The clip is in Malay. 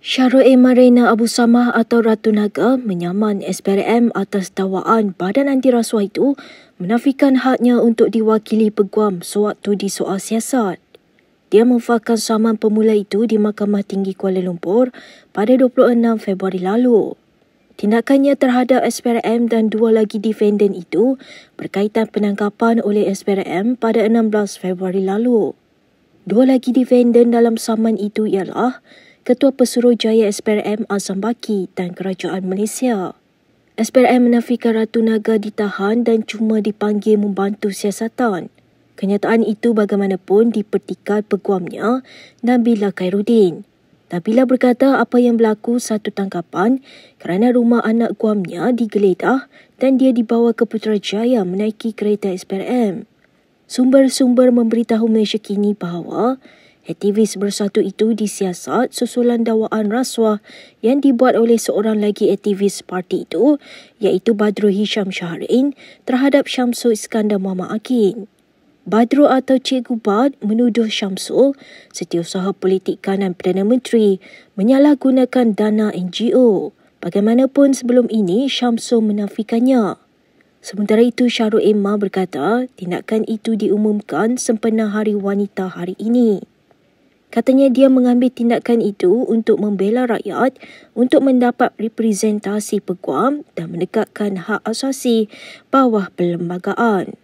Syahrul Marina Abu Samah atau Ratu Naga menyaman SPRM atas dakwaan badan anti rasuah itu menafikan haknya untuk diwakili peguam sewaktu di soal siasat. Dia memfahkan saman pemula itu di Mahkamah Tinggi Kuala Lumpur pada 26 Februari lalu. Tindakannya terhadap SPRM dan dua lagi defendant itu berkaitan penangkapan oleh SPRM pada 16 Februari lalu. Dua lagi defendant dalam saman itu ialah Ketua Pesuruh Jaya SPRM Azam Baki dan Kerajaan Malaysia. SPRM menafikan Ratu Naga ditahan dan cuma dipanggil membantu siasatan. Kenyataan itu bagaimanapun dipertikai peguamnya Nabila Khairuddin. Nabila berkata apa yang berlaku satu tangkapan kerana rumah anak guamnya digeledah dan dia dibawa ke Putrajaya menaiki kereta SPRM. Sumber-sumber memberitahu Malaysia kini bahawa aktivis bersatu itu disiasat susulan dakwaan rasuah yang dibuat oleh seorang lagi aktivis parti itu iaitu Badru Hisham Shaharin terhadap Syamsul Iskandar Muhammad Akin. Badru atau Cikgu Bad menuduh Syamsul setiausaha politik kanan Perdana Menteri menyalahgunakan dana NGO. Bagaimanapun sebelum ini Syamsul menafikannya. Sementara itu, Syahrul Emma berkata tindakan itu diumumkan sempena Hari Wanita hari ini. Katanya dia mengambil tindakan itu untuk membela rakyat untuk mendapat representasi peguam dan menegakkan hak asasi bawah perlembagaan.